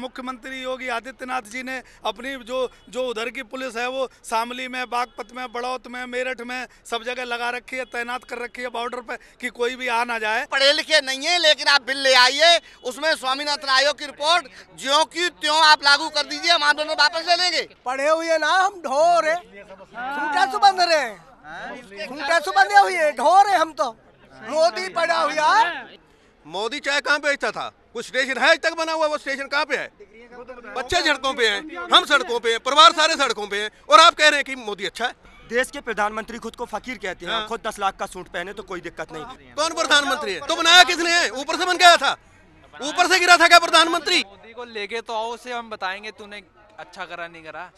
मुख्यमंत्री योगी आदित्यनाथ जी ने अपनी जो जो उधर की पुलिस है वो शामली में बागपत में बड़ौत में मेरठ में सब जगह लगा रखी है तैनात कर रखी है बॉर्डर पर कि कोई भी आ ना जाए पढ़े लिखे नहीं है लेकिन आप बिल ले आइए उसमें स्वामीनाथन आयोग की रिपोर्ट ज्यो की त्यों आप लागू कर दीजिए हम आंदोलन वापस ले लेंगे पढ़े हुए ना हम ढोर है सुबंध रहे हाँ। हैं सुबंधे हुए ढोर है हम तो मोदी पड़ा हुआ मोदी चाय कहाँ बेचता था कुछ स्टेशन है आज तक बना हुआ वो स्टेशन कहाँ पे है बच्चे सड़कों पे हैं हम सड़कों पे हैं परिवार सारे सड़कों पे हैं और आप कह रहे हैं कि मोदी अच्छा है देश के प्रधानमंत्री खुद को फकीर कहते हैं हाँ। खुद दस लाख का सूट पहने तो कोई दिक्कत नहीं कौन प्रधानमंत्री है तो बनाया किसने है ऊपर से बन गया था ऊपर से गिरा था क्या प्रधानमंत्री मोदी को लेके तो आओ उसे हम बताएंगे तूने अच्छा करा नहीं करा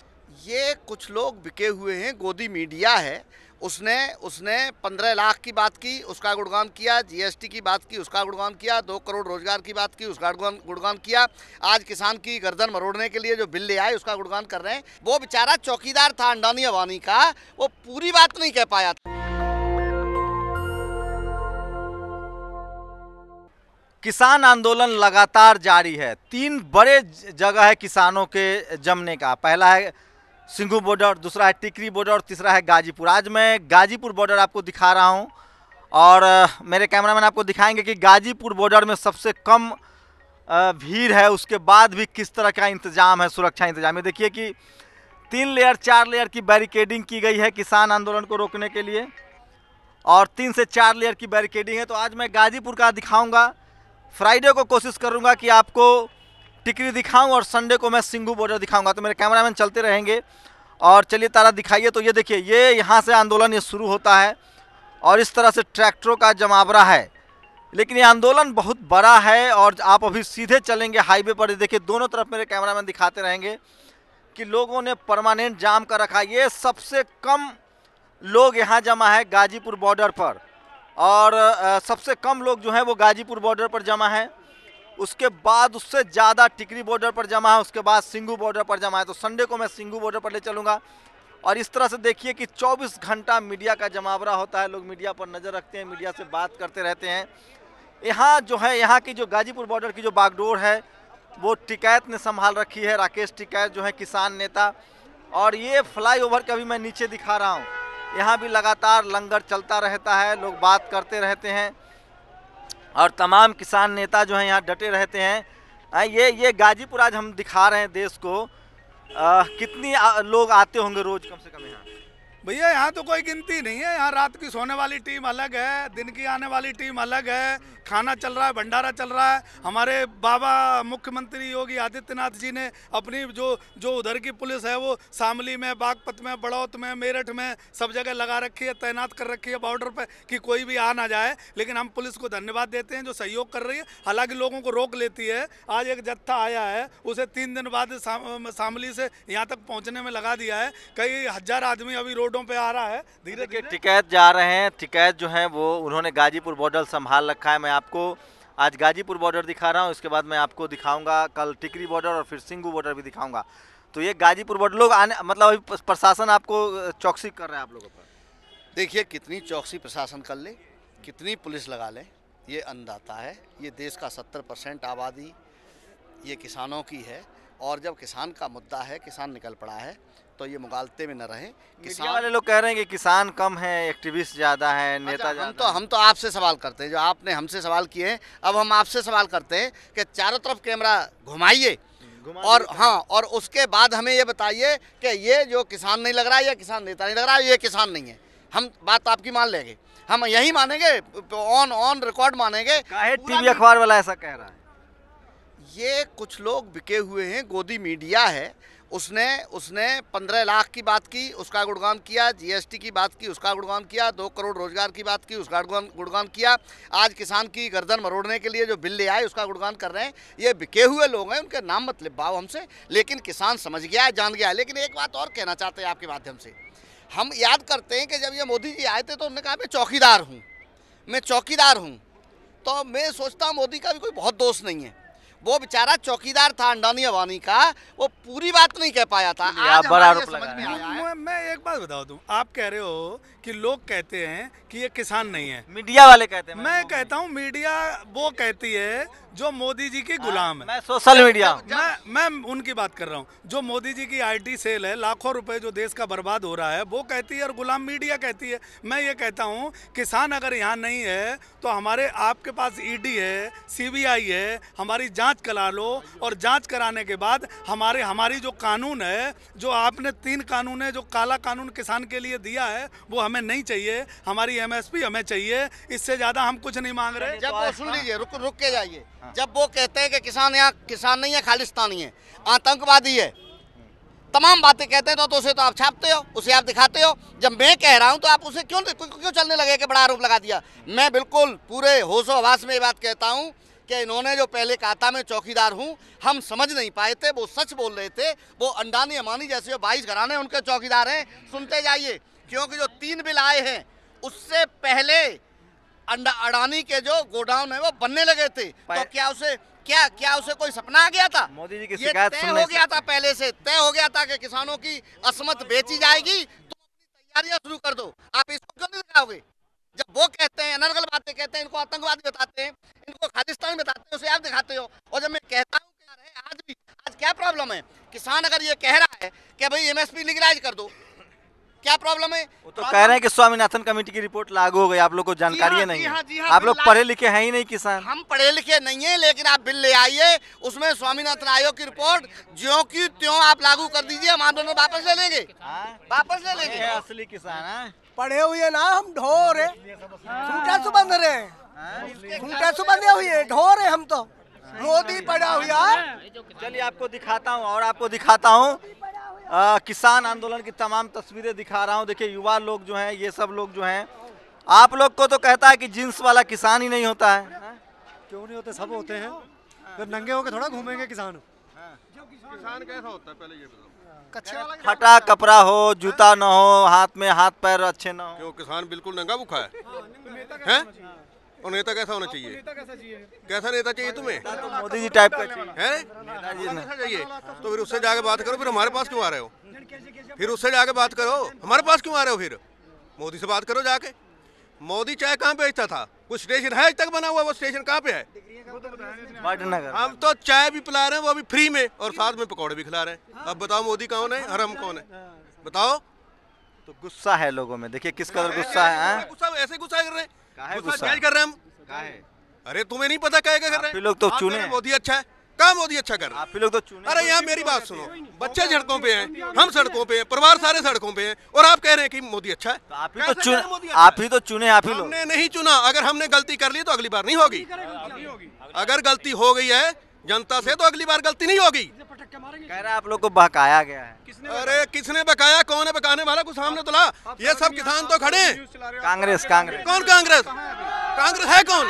ये कुछ लोग बिके हुए हैं गोदी मीडिया है उसने उसने पंद्रह लाख की बात की उसका गुणगान किया जीएसटी की बात की उसका गुणगान किया दो करोड़ रोजगार की बात की उसका गुणगान किया आज किसान की गर्दन मरोड़ने के लिए जो बिल ले आए उसका गुणगान कर रहे हैं वो बेचारा चौकीदार था अंडानी अवानी का वो पूरी बात नहीं कह पाया था किसान आंदोलन लगातार जारी है तीन बड़े जगह है किसानों के जमने का पहला है सिंघू बॉर्डर दूसरा है टिकरी बॉर्डर तीसरा है गाजीपुर आज मैं गाजीपुर बॉर्डर आपको दिखा रहा हूँ और मेरे कैमरामैन आपको दिखाएंगे कि गाजीपुर बॉर्डर में सबसे कम भीड़ है उसके बाद भी किस तरह का इंतजाम है सुरक्षा इंतजाम ये देखिए कि तीन लेयर चार लेयर की बैरिकेडिंग की गई है किसान आंदोलन को रोकने के लिए और तीन से चार लेयर की बैरिकेडिंग है तो आज मैं गाजीपुर का दिखाऊंगा फ्राइडे को कोशिश करूंगा कि आपको टिकरी दिखाऊं और संडे को मैं सिंगू बॉर्डर दिखाऊंगा तो मेरे कैमरामैन चलते रहेंगे और चलिए तारा दिखाइए तो ये देखिए ये यहाँ से आंदोलन ये शुरू होता है और इस तरह से ट्रैक्टरों का जमावरा है लेकिन ये आंदोलन बहुत बड़ा है और आप अभी सीधे चलेंगे हाईवे पर देखिए दोनों तरफ मेरे कैमरामैन दिखाते रहेंगे कि लोगों ने परमानेंट जाम कर रखा ये सबसे कम लोग यहाँ जमा है गाजीपुर बॉर्डर पर और सबसे कम लोग जो हैं वो गाजीपुर बॉर्डर पर जमा है उसके बाद उससे ज़्यादा टिकरी बॉर्डर पर जमा है उसके बाद सिंगू बॉर्डर पर जमा है तो संडे को मैं सिंगू बॉर्डर पर ले चलूँगा और इस तरह से देखिए कि 24 घंटा मीडिया का जमावरा होता है लोग मीडिया पर नज़र रखते हैं मीडिया से बात करते रहते हैं यहाँ जो है यहाँ की जो गाजीपुर बॉर्डर की जो बागडोर है वो टिकैत ने संभाल रखी है राकेश टिकैत जो है किसान नेता और ये फ्लाई ओवर का भी मैं नीचे दिखा रहा हूँ यहाँ भी लगातार लंगर चलता रहता है लोग बात करते रहते हैं और तमाम किसान नेता जो हैं यहाँ डटे रहते हैं ये ये गाजीपुर आज हम दिखा रहे हैं देश को आ, कितनी आ, लोग आते होंगे रोज़ कम से कम यहाँ भैया यहाँ तो कोई गिनती नहीं है यहाँ रात की सोने वाली टीम अलग है दिन की आने वाली टीम अलग है खाना चल रहा है भंडारा चल रहा है हमारे बाबा मुख्यमंत्री योगी आदित्यनाथ जी ने अपनी जो जो उधर की पुलिस है वो शामली में बागपत में बड़ौत में मेरठ में सब जगह लगा रखी है तैनात कर रखी है बॉर्डर पर कि कोई भी आ ना जाए लेकिन हम पुलिस को धन्यवाद देते हैं जो सहयोग कर रही है हालांकि लोगों को रोक लेती है आज एक जत्था आया है उसे तीन दिन बाद शामली से यहाँ तक पहुँचने में लगा दिया है कई हज़ार आदमी अभी रोड रोडों पे आ रहा है धीरे धीरे टिकैत जा रहे हैं टिकैत जो है वो उन्होंने गाजीपुर बॉर्डर संभाल रखा है मैं आपको आज गाजीपुर बॉर्डर दिखा रहा हूँ उसके बाद मैं आपको दिखाऊंगा कल टिकरी बॉर्डर और फिर सिंगू बॉर्डर भी दिखाऊंगा तो ये गाजीपुर बॉर्डर लोग आने मतलब अभी प्रशासन आपको चौकसी कर रहे हैं आप लोगों पर देखिए कितनी चौकसी प्रशासन कर ले कितनी पुलिस लगा ले ये अनदाता है ये देश का सत्तर परसेंट आबादी ये किसानों की है और जब किसान का मुद्दा है किसान निकल पड़ा है तो ये मुगालते में न रहे किसान वाले लोग कह रहे हैं कि किसान कम है एक्टिविस्ट ज़्यादा है अच्छा, नेता हम तो हम तो आपसे सवाल करते हैं जो आपने हमसे सवाल किए हैं अब हम आपसे सवाल करते हैं कि चारों तरफ कैमरा घुमाइए और हाँ और उसके बाद हमें ये बताइए कि ये जो किसान नहीं लग रहा है या किसान नेता नहीं लग रहा है ये किसान नहीं है हम बात आपकी मान लेंगे हम यही मानेंगे ऑन ऑन रिकॉर्ड मानेंगे टीवी अखबार वाला ऐसा कह रहा है ये कुछ लोग बिके हुए हैं गोदी मीडिया है उसने उसने पंद्रह लाख की बात की उसका गुणगान किया जीएसटी की बात की उसका गुणगान किया दो करोड़ रोजगार की बात की उसका गुणगान किया आज किसान की गर्दन मरोड़ने के लिए जो बिल ले आए उसका गुणगान कर रहे हैं ये बिके हुए लोग हैं उनके नाम मत लिपाओ हमसे लेकिन किसान समझ गया है जान गया है लेकिन एक बात और कहना चाहते हैं आपके माध्यम से हम याद करते हैं कि जब ये मोदी जी आए थे तो उन्होंने कहा मैं चौकीदार हूँ मैं चौकीदार हूँ तो मैं सोचता हूँ मोदी का भी कोई बहुत दोष नहीं है वो बेचारा चौकीदार था अंडानी अवानी का वो पूरी बात नहीं कह पाया था आज बड़ा मैं, मैं एक बात बता दू आप कह रहे हो कि लोग कहते हैं कि ये किसान नहीं है मीडिया वाले कहते हैं मैं कहता हूँ मीडिया वो कहती है जो मोदी जी की हाँ, गुलाम है मैं सोशल मीडिया मैं मैं उनकी बात कर रहा हूँ जो मोदी जी की आईटी सेल है लाखों रुपए जो देश का बर्बाद हो रहा है वो कहती है और गुलाम मीडिया कहती है मैं ये कहता हूँ किसान अगर यहाँ नहीं है तो हमारे आपके पास ईडी है सीबीआई है हमारी जांच जांच करा लो और जांच कराने के बाद हमारे हमारी जो कानून है जो आपने तीन कानून है जो काला कानून किसान के लिए दिया है वो हमें नहीं चाहिए हमारी एमएसपी हमें चाहिए इससे ज़्यादा हम कुछ नहीं मांग रहे जब वो सुन लीजिए रुक रुक के जाइए हाँ। जब वो कहते हैं कि किसान यहाँ किसान नहीं है खालिस्तानी है आतंकवादी है तमाम बातें कहते हैं तो तो उसे तो आप छापते हो उसे आप दिखाते हो जब मैं कह रहा हूं तो आप उसे क्यों क्यों चलने लगे कि बड़ा आरोप लगा दिया मैं बिल्कुल पूरे होशो आवास में ये बात कहता हूं कि इन्होंने जो पहले कहा था मैं चौकीदार हूँ हम समझ नहीं पाए थे वो सच बोल रहे थे वो अंडानी अमानी जैसे जो बाईस घराने उनके चौकीदार हैं सुनते जाइए क्योंकि जो तीन बिल आए हैं उससे पहले अंडा अडानी के जो गोडाउन है वो बनने लगे थे तो क्या उसे क्या क्या उसे कोई सपना आ गया था मोदी जी की शिकायत तय हो गया था पहले से तय हो गया था कि किसानों की असमत बेची जाएगी तो अपनी तैयारियां शुरू कर दो आप इसको क्यों नहीं दिखाओगे जब वो कहते हैं अनर्गल बातें कहते हैं इनको आतंकवादी बताते हैं इनको खालिस्तान बताते हैं उसे आप दिखाते हो और जब मैं कहता हूँ आज भी आज क्या प्रॉब्लम है किसान अगर ये कह रहा है कि भाई एमएसपी लीगलाइज कर दो क्या प्रॉब्लम है वो तो कह रहे हैं कि स्वामीनाथन कमेटी की रिपोर्ट लागू हो गई आप लोग को जानकारी हाँ, है नहीं हाँ, हाँ, आप लोग पढ़े लिखे हैं ही नहीं किसान हम पढ़े लिखे नहीं है लेकिन आप बिल ले आइए उसमें स्वामीनाथन आयोग की रिपोर्ट ज्यो की त्यों आप लागू कर दीजिए हम आंदोलन वापस ले लेंगे हाँ। वापस ले लेंगे असली किसान हाँ। पढ़े हुए ना हम ढोर है सुबंध रहे घूटा सुबंधे हुए ढोर है हम तो मोदी पड़ा हुआ चलिए आपको दिखाता हूँ और आपको दिखाता हूँ आ, किसान आंदोलन की तमाम तस्वीरें दिखा रहा हूँ देखिए युवा लोग जो हैं ये सब लोग जो हैं आप लोग को तो कहता है कि जींस वाला किसान ही नहीं होता है हाँ? क्यों नहीं होते सब होते हैं फिर नंगे होके थोड़ा घूमेंगे किसान किसान कैसा होता है पहले ये फटा कपड़ा हो जूता ना हो हाथ में हाथ पैर अच्छे ना हो क्यों किसान बिल्कुल नंगा भूखा है, हाँ, है? और नेता कैसा होना चाहिए कैसा नेता चाहिए तुम्हें तो, तो मोदी जी टाइप का है चाहिए तो फिर उससे जाके बात करो फिर हमारे पास क्यों आ रहे हो फिर उससे जाके बात करो हमारे पास क्यों आ रहे हो फिर मोदी से बात करो जाके मोदी चाय कहाँ पे बेचता था कुछ स्टेशन है तक बना हुआ वो स्टेशन कहाँ पे है तो हम तो चाय भी पिला रहे हैं वो भी फ्री में और साथ में पकौड़े भी खिला रहे हैं अब बताओ मोदी कौन है और हम कौन है बताओ तो गुस्सा है लोगों में देखिए किस कदर गुस्सा है गुस्सा ऐसे गुस्सा कर रहे हैं अरे तुम्हें नहीं पता काहे क्या कर रहे लोग तो चुने मोदी अच्छा है कहा मोदी अच्छा कर आप लोग तो चुने अरे यहाँ मेरी बात सुनो बच्चे सड़कों पे हैं हम सड़कों पे हैं परिवार सारे सड़कों पे हैं और आप कह रहे हैं कि मोदी अच्छा है तो आप ही तो चुने अच्छा आप ही तो चुने आप ही हमने नहीं चुना अगर हमने गलती कर ली तो अगली बार नहीं होगी अगर गलती हो गई है जनता से तो अगली बार गलती नहीं होगी मारेंगे कह रहा आप लोग को बकाया गया है किसने अरे किसने बकाया कौन है बकाने वाला कुछ सामने तुला तो ये सब किसान तो खड़े कांग्रेस कांग्रेस कौन कांग्रेस कांग्रेस है कौन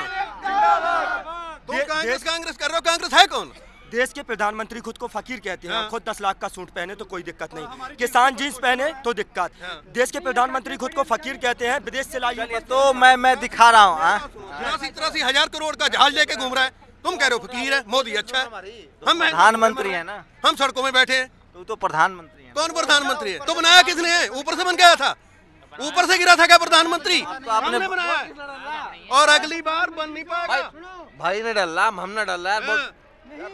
कांग्रेस कांग्रेस कर रहे हो कांग्रेस है कौन देश के प्रधानमंत्री खुद को फकीर कहते हैं हाँ। खुद दस लाख का सूट पहने तो कोई दिक्कत नहीं हाँ, किसान जींस पहने तो दिक्कत हाँ। देश के प्रधानमंत्री खुद को फकीर कहते हैं विदेश से लाइए तो मैं मैं दिखा रहा हूँ तिरासी हजार करोड़ का जहाज लेके घूम रहा है तुम कह रहे हो फकीर है मोदी अच्छा है हम प्रधानमंत्री है ना हम सड़कों में बैठे हैं तू तो प्रधानमंत्री है कौन प्रधानमंत्री है तो बनाया किसने है ऊपर से बन गया था ऊपर से गिरा था क्या प्रधानमंत्री तो आपने बनाया और अगली बार बन नहीं पाएगा भाई ने डल्ला हम डल्ला हाँ।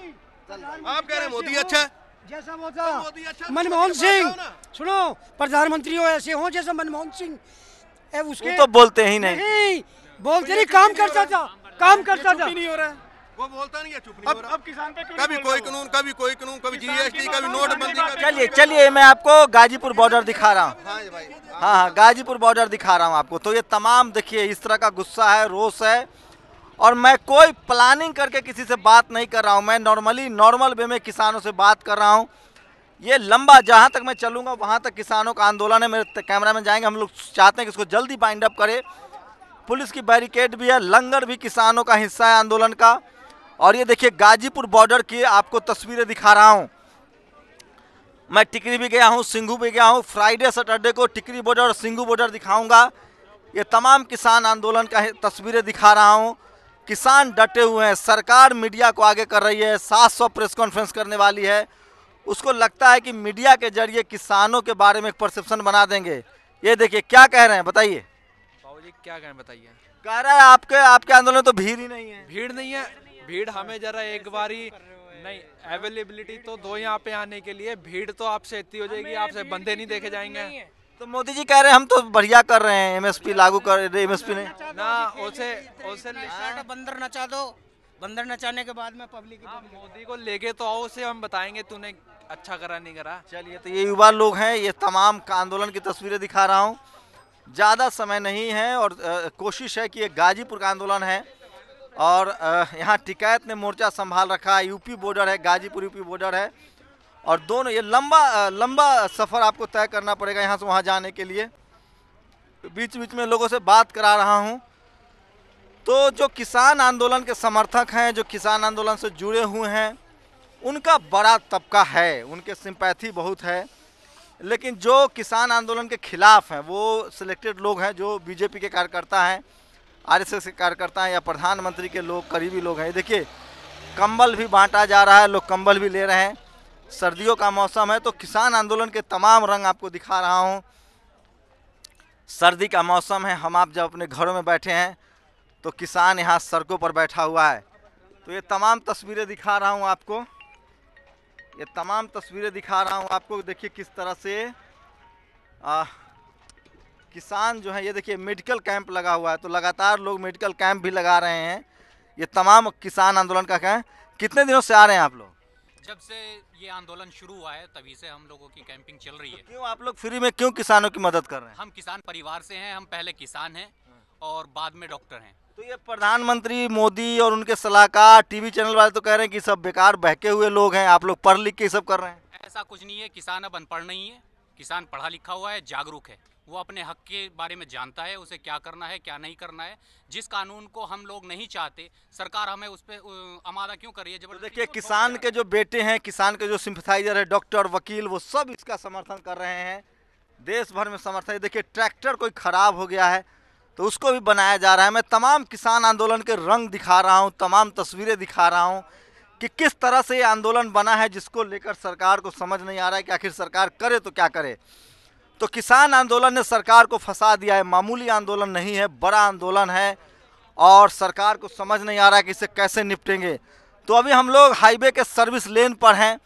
आप कह रहे हैं मोदी अच्छा है जैसा तो मोदा अच्छा तो मनमोहन सिंह सुनो प्रधानमंत्री हो ऐसे हो जैसा मनमोहन सिंह उसके तो बोलते ही नहीं, नहीं बोलते नहीं काम करता था काम करता था नहीं हो रहा है वो बोलता नहीं है चुप नहीं अब, अब किसान पे कभी कोई कानून कभी कोई कानून कभी जीएसटी कभी नोटबंदी चलिए चलिए मैं आपको गाजीपुर बॉर्डर दिखा रहा हूँ हाँ हाँ।, हाँ, हाँ गाजीपुर बॉर्डर दिखा रहा हूँ आपको तो ये तमाम देखिए इस तरह का गुस्सा है रोष है और मैं कोई प्लानिंग करके किसी से बात नहीं कर रहा हूँ मैं नॉर्मली नॉर्मल वे में किसानों से बात कर रहा हूँ ये लंबा जहाँ तक मैं चलूँगा वहाँ तक किसानों का आंदोलन है मेरे कैमरा में जाएंगे हम लोग चाहते हैं कि इसको जल्दी बाइंड अप करें पुलिस की बैरिकेड भी है लंगर भी किसानों का हिस्सा है आंदोलन का और ये देखिए गाजीपुर बॉर्डर की आपको तस्वीरें दिखा रहा हूँ मैं टिकरी भी गया हूँ सिंघू भी गया हूँ फ्राइडे सैटरडे को टिकरी बॉर्डर और सिंघू बॉर्डर दिखाऊंगा ये तमाम किसान आंदोलन का तस्वीरें दिखा रहा हूँ किसान डटे हुए हैं सरकार मीडिया को आगे कर रही है सात प्रेस कॉन्फ्रेंस करने वाली है उसको लगता है कि मीडिया के जरिए किसानों के बारे में एक परसेप्शन बना देंगे ये देखिए क्या कह रहे हैं बताइए क्या कह रहे हैं बताइए कह रहा है आपके आपके आंदोलन तो भीड़ ही नहीं है भीड़ नहीं है भीड़ अच्छा। हमें जरा एक बारी नहीं अवेलेबिलिटी तो दो यहाँ पे आने के लिए भीड़ तो आपसे इतनी हो जाएगी आपसे बंदे नहीं देखे जाएंगे तो मोदी जी कह रहे हैं हम तो बढ़िया कर रहे हैं एमएसपी लागू कर एमएसपी ने ना उसे उसे बंदर नचा दो बंदर नचाने के बाद में पब्लिक हाँ, मोदी को लेके तो आओ उसे हम बताएंगे तूने अच्छा करा नहीं करा चलिए तो ये युवा लोग हैं ये तमाम आंदोलन की तस्वीरें दिखा रहा हूँ ज़्यादा समय नहीं है और कोशिश है कि ये गाजीपुर का आंदोलन है और यहाँ टिकायत ने मोर्चा संभाल रखा है यूपी बॉर्डर है गाजीपुर यूपी बॉर्डर है और दोनों ये लंबा लंबा सफ़र आपको तय करना पड़ेगा यहाँ से वहाँ जाने के लिए बीच बीच में लोगों से बात करा रहा हूँ तो जो किसान आंदोलन के समर्थक हैं जो किसान आंदोलन से जुड़े हुए हैं उनका बड़ा तबका है उनके सिंपैथी बहुत है लेकिन जो किसान आंदोलन के खिलाफ हैं वो सिलेक्टेड लोग हैं जो बीजेपी के कार्यकर्ता हैं आरएसएस के कार्यकर्ता हैं या प्रधानमंत्री के लोग करीबी लोग हैं देखिए कंबल भी बांटा जा रहा है लोग कंबल भी ले रहे हैं सर्दियों का मौसम है तो किसान आंदोलन के तमाम रंग आपको दिखा रहा हूँ सर्दी का मौसम है हम आप जब अपने घरों में बैठे हैं तो किसान यहाँ सड़कों पर बैठा हुआ है तो ये तमाम तस्वीरें दिखा रहा हूँ आपको ये तमाम तस्वीरें दिखा रहा हूँ आपको देखिए किस तरह से आ, किसान जो है ये देखिए मेडिकल कैंप लगा हुआ है तो लगातार लोग मेडिकल कैंप भी लगा रहे हैं ये तमाम किसान आंदोलन का कहें कितने दिनों से आ रहे हैं आप लोग जब से ये आंदोलन शुरू हुआ है तभी से हम लोगों की कैंपिंग चल रही तो है तो क्यों आप लोग फ्री में क्यों किसानों की मदद कर रहे हैं हम किसान परिवार से हैं हम पहले किसान हैं और बाद में डॉक्टर हैं तो ये प्रधानमंत्री मोदी और उनके सलाहकार टीवी चैनल वाले तो कह रहे हैं कि सब बेकार बहके हुए लोग हैं आप लोग पढ़ लिख के सब कर रहे हैं ऐसा कुछ नहीं है किसान अब अनपढ़ नहीं है किसान पढ़ा लिखा हुआ है जागरूक है वो अपने हक के बारे में जानता है उसे क्या करना है क्या नहीं करना है जिस कानून को हम लोग नहीं चाहते सरकार हमें उस पर अमादा क्यों करिए तो जब देखिए किसान के जो बेटे हैं किसान के जो सिंपथाइजर है डॉक्टर वकील वो सब इसका समर्थन कर रहे हैं देश भर में समर्थन देखिए ट्रैक्टर कोई ख़राब हो गया है तो उसको भी बनाया जा रहा है मैं तमाम किसान आंदोलन के रंग दिखा रहा हूँ तमाम तस्वीरें दिखा रहा हूँ कि किस तरह से ये आंदोलन बना है जिसको लेकर सरकार को समझ नहीं आ रहा है कि आखिर सरकार करे तो क्या करे तो किसान आंदोलन ने सरकार को फंसा दिया है मामूली आंदोलन नहीं है बड़ा आंदोलन है और सरकार को समझ नहीं आ रहा है कि इसे कैसे निपटेंगे तो अभी हम लोग हाईवे के सर्विस लेन पर हैं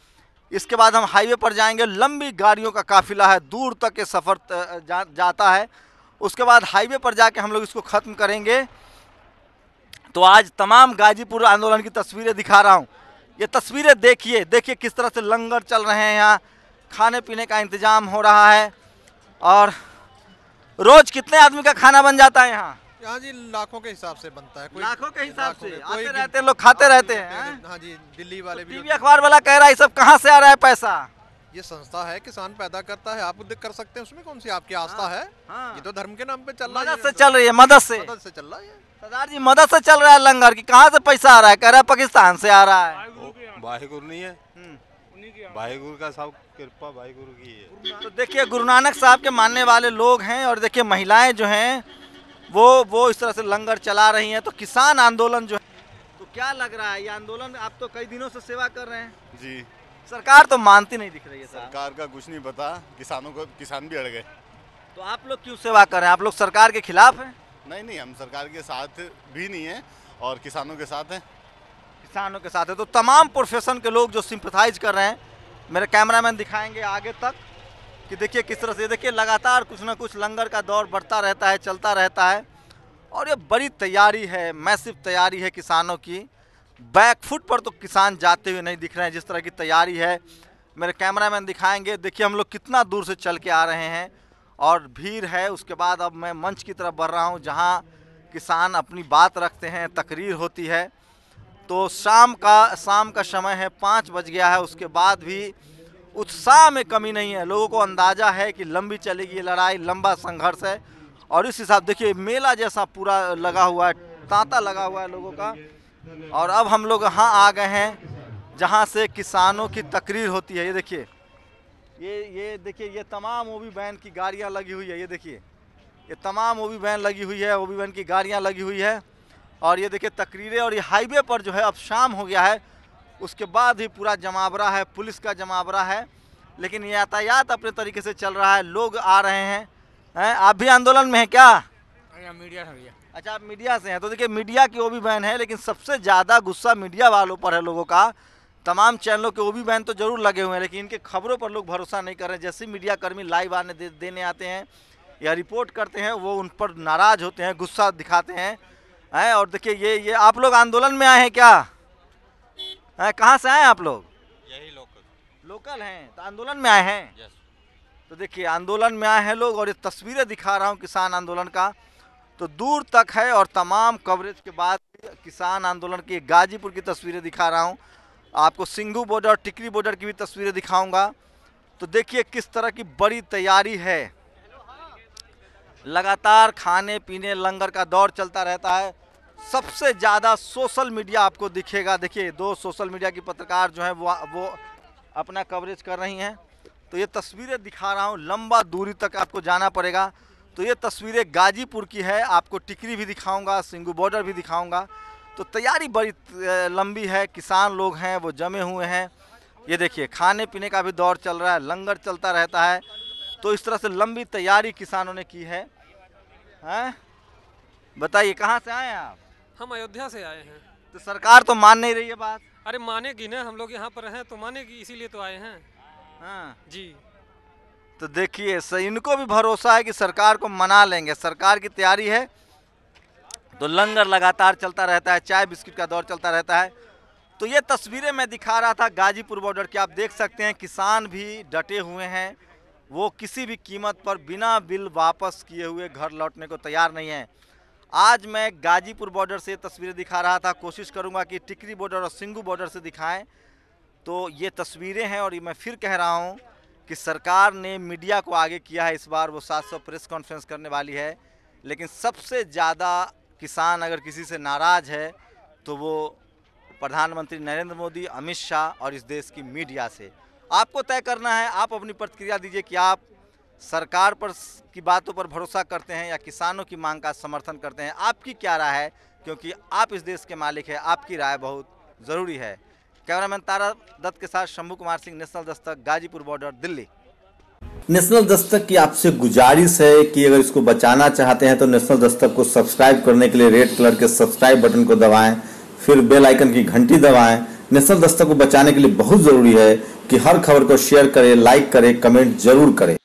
इसके बाद हम हाईवे पर जाएंगे लंबी गाड़ियों का काफिला है दूर तक ये सफ़र जा, जाता है उसके बाद हाईवे पर जाके हम लोग इसको ख़त्म करेंगे तो आज तमाम गाजीपुर आंदोलन की तस्वीरें दिखा रहा हूँ ये तस्वीरें देखिए देखिए किस तरह से लंगर चल रहे हैं यहाँ खाने पीने का इंतज़ाम हो रहा है और रोज कितने आदमी का खाना बन जाता है यहाँ यहाँ जी लाखों के हिसाब से बनता है कोई लाखों के हिसाब से आते रहते लोग खाते रहते हैं हाँ जी दिल्ली वाले तो भी टीवी अखबार वाला कह रहा है सब कहाँ से आ रहा है पैसा ये संस्था है किसान पैदा करता है आप उद्योग कर सकते हैं उसमें कौन सी आपकी हाँ, आस्था है हाँ। ये तो धर्म के नाम पे चल रहा है चल रही है मदद से मदद से चल रहा है सरदार जी मदद से चल रहा है लंगर की कहाँ से पैसा आ रहा है कह रहा है पाकिस्तान से आ रहा है वाहिगुरु नहीं है हम्म। भाई गुरु का सब कृपा भाई गुरु की है तो देखिए गुरु नानक साहब के मानने वाले लोग हैं और देखिए महिलाएं जो हैं वो वो इस तरह से लंगर चला रही हैं तो किसान आंदोलन जो है तो क्या लग रहा है ये आंदोलन आप तो कई दिनों से सेवा कर रहे हैं जी सरकार तो मानती नहीं दिख रही है सरकार का कुछ नहीं पता किसानों को किसान भी अड़ गए तो आप लोग क्यों सेवा कर रहे हैं आप लोग सरकार के खिलाफ है नहीं नहीं हम सरकार के साथ भी नहीं है और किसानों के साथ हैं किसानों के साथ है तो तमाम प्रोफेशन के लोग जो सिंपथाइज कर रहे हैं मेरे कैमरामैन दिखाएंगे आगे तक कि देखिए किस तरह से देखिए लगातार कुछ ना कुछ लंगर का दौर बढ़ता रहता है चलता रहता है और ये बड़ी तैयारी है मैसिव तैयारी है किसानों की बैकफुट पर तो किसान जाते हुए नहीं दिख रहे हैं जिस तरह की तैयारी है मेरे कैमरामैन दिखाएंगे देखिए हम लोग कितना दूर से चल के आ रहे हैं और भीड़ है उसके बाद अब मैं मंच की तरफ बढ़ रहा हूँ जहाँ किसान अपनी बात रखते हैं तकरीर होती है तो शाम का शाम का समय है पाँच बज गया है उसके बाद भी उत्साह में कमी नहीं है लोगों को अंदाज़ा है कि लंबी चलेगी लड़ाई लंबा संघर्ष है और इस हिसाब देखिए मेला जैसा पूरा लगा हुआ है तांता लगा हुआ है लोगों का और अब हम लोग यहाँ आ गए हैं जहाँ से किसानों की तकरीर होती है ये देखिए ये ये देखिए ये तमाम ओबी वैन की गाड़ियाँ लगी हुई है ये देखिए ये तमाम ओबी वैन लगी हुई है ओबी बैन की गाड़ियाँ लगी हुई है और ये देखिए तकरीरें और ये हाईवे पर जो है अब शाम हो गया है उसके बाद ही पूरा जमावरा है पुलिस का जमावरा है लेकिन यातायात अपने तरीके से चल रहा है लोग आ रहे हैं हैं आप भी आंदोलन में हैं क्या मीडिया भैया अच्छा आप मीडिया से हैं तो देखिए मीडिया की ओ भी बैन है लेकिन सबसे ज़्यादा गुस्सा मीडिया वालों पर है लोगों का तमाम चैनलों के ओ भी बैन तो ज़रूर लगे हुए हैं लेकिन इनके खबरों पर लोग भरोसा नहीं कर रहे जैसे मीडिया कर्मी लाइव आने देने आते हैं या रिपोर्ट करते हैं वो उन पर नाराज़ होते हैं गुस्सा दिखाते हैं हैं और देखिए ये ये आप लोग आंदोलन में आए हैं क्या है कहाँ से आए आप लोग यही लोकल लोकल हैं तो आंदोलन में आए हैं तो देखिए आंदोलन में आए हैं लोग और ये तस्वीरें दिखा रहा हूँ किसान आंदोलन का तो दूर तक है और तमाम कवरेज के बाद किसान आंदोलन की गाजीपुर की तस्वीरें दिखा रहा हूँ आपको सिंघू बॉर्डर और टिकरी बॉर्डर की भी तस्वीरें दिखाऊंगा तो देखिए किस तरह की बड़ी तैयारी है लगातार खाने पीने लंगर का दौर चलता रहता है सबसे ज़्यादा सोशल मीडिया आपको दिखेगा देखिए दो सोशल मीडिया की पत्रकार जो हैं वो वो अपना कवरेज कर रही हैं तो ये तस्वीरें दिखा रहा हूँ लंबा दूरी तक आपको जाना पड़ेगा तो ये तस्वीरें गाजीपुर की है आपको टिकरी भी दिखाऊंगा सिंगू बॉर्डर भी दिखाऊंगा तो तैयारी बड़ी लंबी है किसान लोग हैं वो जमे हुए हैं ये देखिए खाने पीने का भी दौर चल रहा है लंगर चलता रहता है तो इस तरह से लंबी तैयारी किसानों ने की है हैं बताइए कहाँ से आए हैं आप हम अयोध्या से आए हैं तो सरकार तो मान नहीं रही है बात अरे मानेगी ना हम लोग यहाँ पर हैं तो मानेगी इसीलिए तो आए हैं हाँ जी तो देखिए इनको भी भरोसा है कि सरकार को मना लेंगे सरकार की तैयारी है तो लंगर लगातार चलता रहता है चाय बिस्किट का दौर चलता रहता है तो ये तस्वीरें मैं दिखा रहा था गाजीपुर बॉर्डर की आप देख सकते हैं किसान भी डटे हुए हैं वो किसी भी कीमत पर बिना बिल वापस किए हुए घर लौटने को तैयार नहीं है आज मैं गाजीपुर बॉर्डर से तस्वीरें दिखा रहा था कोशिश करूँगा कि टिकरी बॉर्डर और सिंगू बॉर्डर से दिखाएं तो ये तस्वीरें हैं और ये मैं फिर कह रहा हूँ कि सरकार ने मीडिया को आगे किया है इस बार वो 700 प्रेस कॉन्फ्रेंस करने वाली है लेकिन सबसे ज़्यादा किसान अगर किसी से नाराज़ है तो वो प्रधानमंत्री नरेंद्र मोदी अमित शाह और इस देश की मीडिया से आपको तय करना है आप अपनी प्रतिक्रिया दीजिए कि आप सरकार पर की बातों पर भरोसा करते हैं या किसानों की मांग का समर्थन करते हैं आपकी क्या राय है क्योंकि आप इस देश के मालिक हैं आपकी राय बहुत ज़रूरी है कैमरामैन तारा दत्त के साथ शंभू कुमार सिंह नेशनल दस्तक गाजीपुर बॉर्डर दिल्ली नेशनल दस्तक की आपसे गुजारिश है कि अगर इसको बचाना चाहते हैं तो नेशनल दस्तक को सब्सक्राइब करने के लिए रेड कलर के सब्सक्राइब बटन को दबाएं फिर बेल आइकन की घंटी दबाएं नेशनल दस्तक को बचाने के लिए बहुत ज़रूरी है कि हर खबर को शेयर करें लाइक करें कमेंट जरूर करें